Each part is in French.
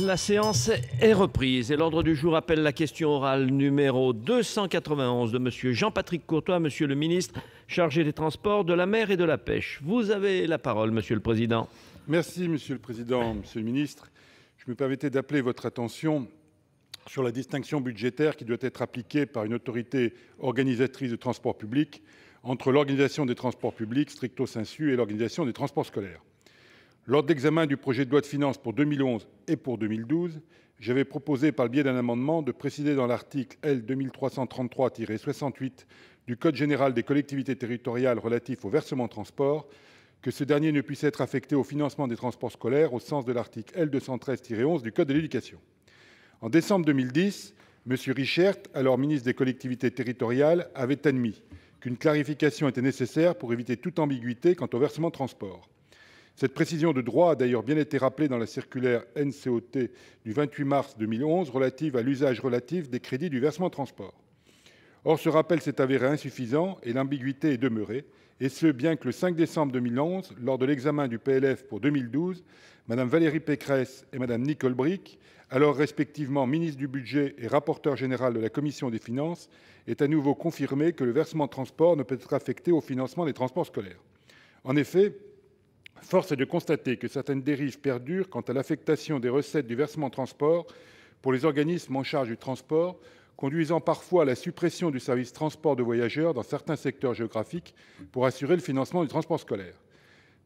La séance est reprise et l'ordre du jour appelle la question orale numéro 291 de M. Jean-Patrick Courtois, Monsieur le ministre chargé des Transports, de la Mer et de la Pêche. Vous avez la parole, Monsieur le Président. Merci, Monsieur le Président, Monsieur le ministre. Je me permettais d'appeler votre attention sur la distinction budgétaire qui doit être appliquée par une autorité organisatrice de transports publics entre l'organisation des transports publics stricto sensu et l'organisation des transports scolaires. Lors de l'examen du projet de loi de finances pour 2011 et pour 2012, j'avais proposé, par le biais d'un amendement, de préciser dans l'article L. 2333-68 du Code général des collectivités territoriales relatif au versement transport que ce dernier ne puisse être affecté au financement des transports scolaires au sens de l'article L. 213-11 du Code de l'éducation. En décembre 2010, M. Richert, alors ministre des collectivités territoriales, avait admis qu'une clarification était nécessaire pour éviter toute ambiguïté quant au versement transport. Cette précision de droit a d'ailleurs bien été rappelée dans la circulaire NCOT du 28 mars 2011 relative à l'usage relatif des crédits du versement transport. Or ce rappel s'est avéré insuffisant et l'ambiguïté est demeurée, et ce bien que le 5 décembre 2011, lors de l'examen du PLF pour 2012, Mme Valérie Pécresse et Mme Nicole Brick, alors respectivement ministre du Budget et rapporteur général de la Commission des Finances, aient à nouveau confirmé que le versement transport ne peut être affecté au financement des transports scolaires. En effet, Force est de constater que certaines dérives perdurent quant à l'affectation des recettes du versement transport pour les organismes en charge du transport, conduisant parfois à la suppression du service transport de voyageurs dans certains secteurs géographiques pour assurer le financement du transport scolaire.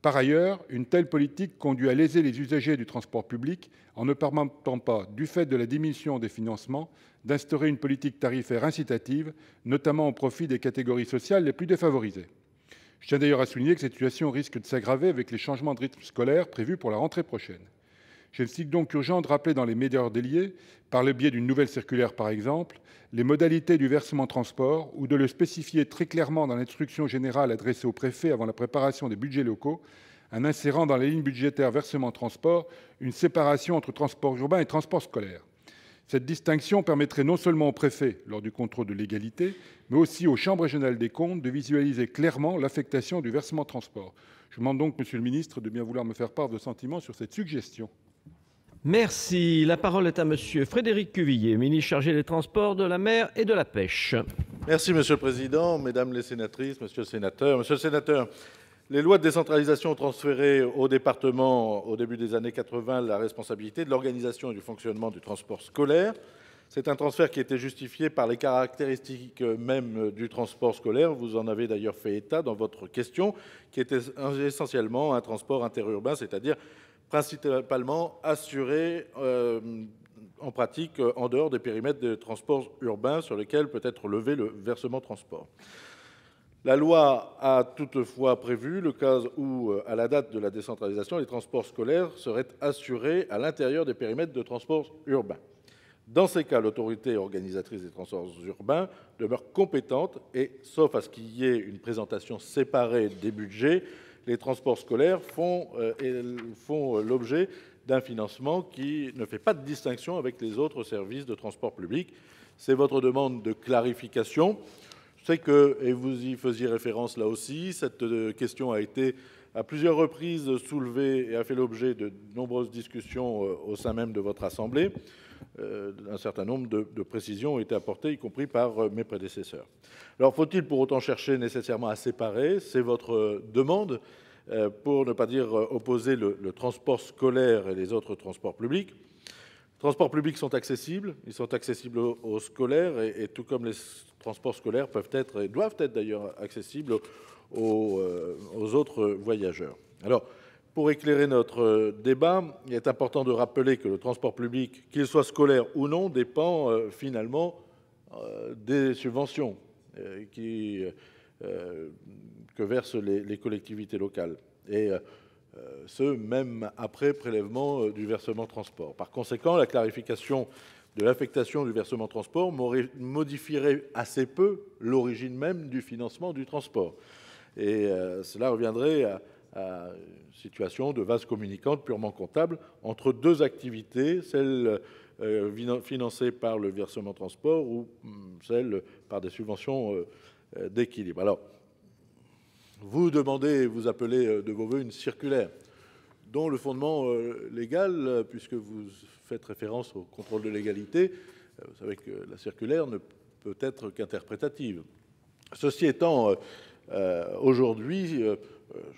Par ailleurs, une telle politique conduit à léser les usagers du transport public en ne permettant pas, du fait de la diminution des financements, d'instaurer une politique tarifaire incitative, notamment au profit des catégories sociales les plus défavorisées. Je tiens d'ailleurs à souligner que cette situation risque de s'aggraver avec les changements de rythme scolaire prévus pour la rentrée prochaine. J'estime donc urgent de rappeler dans les meilleurs déliés, par le biais d'une nouvelle circulaire par exemple, les modalités du versement transport ou de le spécifier très clairement dans l'instruction générale adressée au préfet avant la préparation des budgets locaux, en insérant dans les lignes budgétaires versement transport une séparation entre transport urbain et transport scolaire. Cette distinction permettrait non seulement aux préfets, lors du contrôle de légalité, mais aussi aux chambres régionales des comptes de visualiser clairement l'affectation du versement transport. Je demande donc, monsieur le ministre, de bien vouloir me faire part de sentiments sur cette suggestion. Merci. La parole est à monsieur Frédéric Cuvillier, ministre chargé des Transports, de la Mer et de la Pêche. Merci, monsieur le président, mesdames les sénatrices, monsieur le sénateur. Monsieur le sénateur, les lois de décentralisation ont transféré au département, au début des années 80, la responsabilité de l'organisation et du fonctionnement du transport scolaire. C'est un transfert qui était justifié par les caractéristiques mêmes du transport scolaire. Vous en avez d'ailleurs fait état dans votre question, qui était essentiellement un transport interurbain, c'est-à-dire principalement assuré euh, en pratique en dehors des périmètres de transports urbains sur lesquels peut être levé le versement transport. La loi a toutefois prévu le cas où, euh, à la date de la décentralisation, les transports scolaires seraient assurés à l'intérieur des périmètres de transports urbains. Dans ces cas, l'autorité organisatrice des transports urbains demeure compétente et, sauf à ce qu'il y ait une présentation séparée des budgets, les transports scolaires font, euh, font euh, l'objet d'un financement qui ne fait pas de distinction avec les autres services de transport public. C'est votre demande de clarification. Je sais que, et vous y faisiez référence là aussi, cette euh, question a été à plusieurs reprises soulevée et a fait l'objet de nombreuses discussions euh, au sein même de votre Assemblée. Euh, un certain nombre de, précisions ont été apportées, y compris par mes prédécesseurs. Alors faut-il pour autant chercher nécessairement à séparer C'est votre demande pour ne pas dire opposer le transport scolaire et les autres transports publics transports publics sont accessibles, ils sont accessibles aux scolaires et, tout comme les transports scolaires peuvent être et doivent être d'ailleurs accessibles euh, aux, autres voyageurs. Alors, pour éclairer notre débat, il est important de rappeler que le transport public, qu'il soit scolaire ou non, dépend euh, finalement euh, des subventions qui, que versent les, collectivités locales. Et euh, ce même après prélèvement euh, du versement transport. Par conséquent, la clarification de l'affectation du versement transport modifierait assez peu l'origine même du financement du transport. Et euh, cela reviendrait à, une situation de vase communicante purement comptable entre deux activités, celle financée par le versement transport ou hum, celle par des subventions d'équilibre. Alors, vous demandez, vous appelez euh, de vos voeux une circulaire dont le fondement euh, légal, euh, puisque vous faites référence au contrôle de légalité, vous savez que la circulaire ne peut être qu'interprétative. Ceci étant, aujourd'hui, je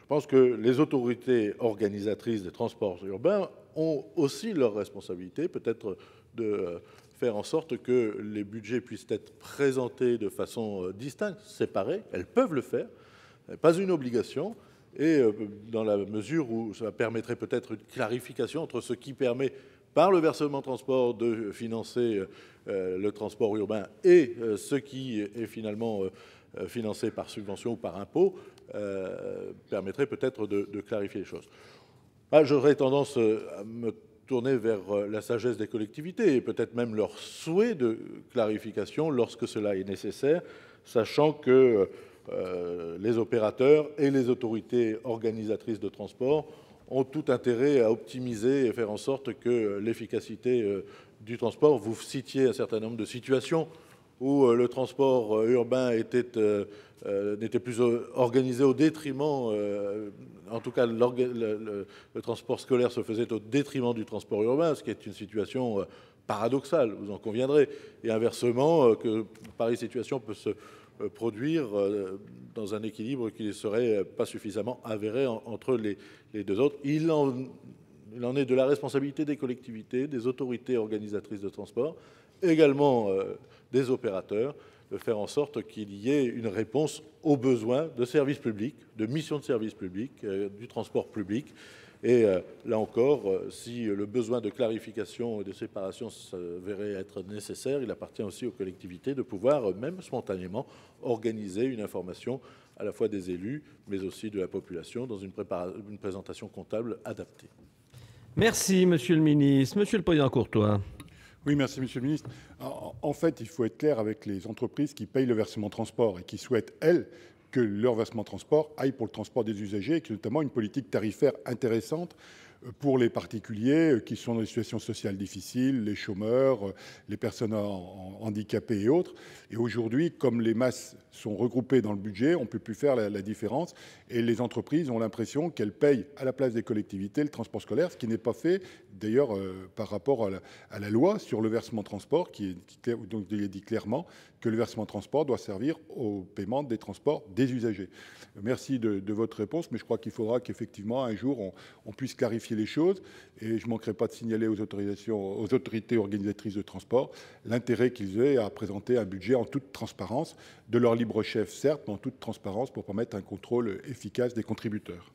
pense que les autorités organisatrices des transports urbains ont aussi leur responsabilité, peut-être de faire en sorte que les budgets puissent être présentés de façon distincte, séparée. Elles peuvent le faire pas une obligation, et euh, dans la mesure où ça permettrait peut-être une clarification entre ce qui permet par le versement transport de financer euh, euh, le transport urbain et ce qui est finalement financé par subvention ou par impôt, permettrait peut-être de, clarifier les choses. Bah, j'aurais tendance à me tourner vers la sagesse des collectivités et peut-être même leur souhait de clarification lorsque cela est nécessaire, sachant que euh, les opérateurs et les autorités organisatrices de transport ont tout intérêt à optimiser et faire en sorte que l'efficacité euh, du transport, vous citiez un certain nombre de situations où euh, le transport urbain était, n'était plus organisé au détriment, en tout cas le, transport scolaire se faisait au détriment du transport urbain, ce qui est une situation paradoxale, vous en conviendrez. Et inversement, que pareille situation peut se euh, produire euh, dans un équilibre qui ne serait euh, pas suffisamment avéré entre les, deux autres. Il en, est de la responsabilité des collectivités, des autorités organisatrices de transport, également des opérateurs, de faire en sorte qu'il y ait une réponse aux besoins de services publics, de missions de services publics, du transport public, et euh, là encore, euh, si le besoin de clarification et de séparation se verrait être nécessaire, il appartient aussi aux collectivités de pouvoir, euh, même spontanément, organiser une information à la fois des élus, mais aussi de la population, dans une, présentation comptable adaptée. Merci, Monsieur le ministre. Monsieur le Président Courtois. Oui, merci, Monsieur le Ministre. En fait, il faut être clair avec les entreprises qui payent le versement transport et qui souhaitent, elles, que leur versement transport aille pour le transport des usagers, et notamment une politique tarifaire intéressante euh, pour les particuliers euh, qui sont dans des situations sociales difficiles, les chômeurs, euh, les personnes handicapées et autres. Et aujourd'hui, comme les masses sont regroupées dans le budget, on ne peut plus faire la, différence. Et les entreprises ont l'impression qu'elles payent à la place des collectivités le transport scolaire, ce qui n'est pas fait d'ailleurs par rapport à la, loi sur le versement transport, qui donc, est dit clairement, que le versement transport doit servir au paiement des transports des usagers. Merci de, votre réponse, mais je crois qu'il faudra qu'effectivement un jour on, puisse clarifier les choses et je ne manquerai pas de signaler aux, autorisations, aux autorités organisatrices de transport l'intérêt qu'ils aient à présenter un budget en toute transparence, de leur libre chef certes, mais en toute transparence pour permettre un contrôle efficace des contributeurs.